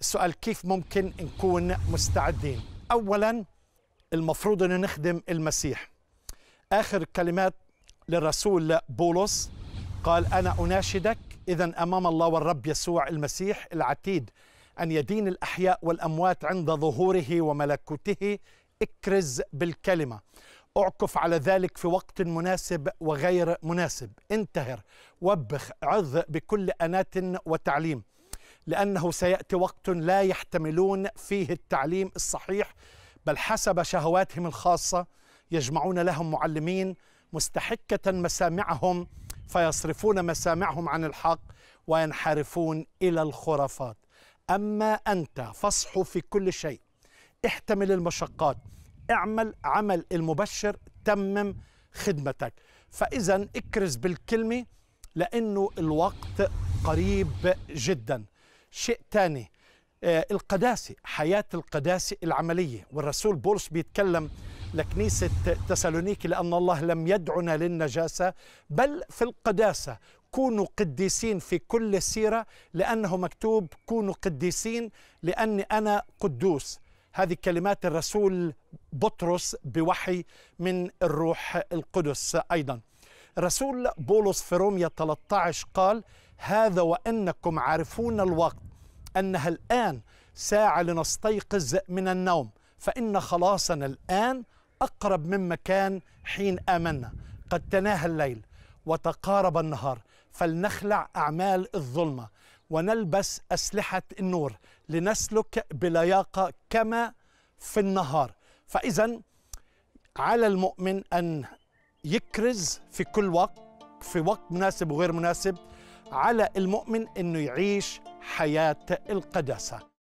السؤال كيف ممكن نكون مستعدين اولا المفروض ان نخدم المسيح اخر كلمات للرسول بولس قال انا اناشدك اذا امام الله والرب يسوع المسيح العتيد ان يدين الاحياء والاموات عند ظهوره وملكوته اكرز بالكلمه اعكف على ذلك في وقت مناسب وغير مناسب انتهر وبخ عظ بكل انات وتعليم لأنه سيأتي وقت لا يحتملون فيه التعليم الصحيح بل حسب شهواتهم الخاصة يجمعون لهم معلمين مستحكة مسامعهم فيصرفون مسامعهم عن الحق وينحرفون إلى الخرافات أما أنت فاصحو في كل شيء احتمل المشقات اعمل عمل المبشر تمم خدمتك فإذا اكرز بالكلمة لأنه الوقت قريب جداً شيء ثاني آه، القداسة حياة القداسة العملية والرسول بولس بيتكلم لكنيسة تسالونيكي لأن الله لم يدعنا للنجاسة بل في القداسة كونوا قديسين في كل سيرة لأنه مكتوب كونوا قديسين لأني أنا قدوس هذه كلمات الرسول بطرس بوحي من الروح القدس أيضا رسول بولس في رومية 13 قال هذا وانكم عارفون الوقت انها الان ساعه لنستيقظ من النوم فان خلاصنا الان اقرب مما كان حين امنا قد تناهى الليل وتقارب النهار فلنخلع اعمال الظلمه ونلبس اسلحه النور لنسلك بلياقه كما في النهار فاذا على المؤمن ان يكرز في كل وقت في وقت مناسب وغير مناسب على المؤمن انه يعيش حياه القداسه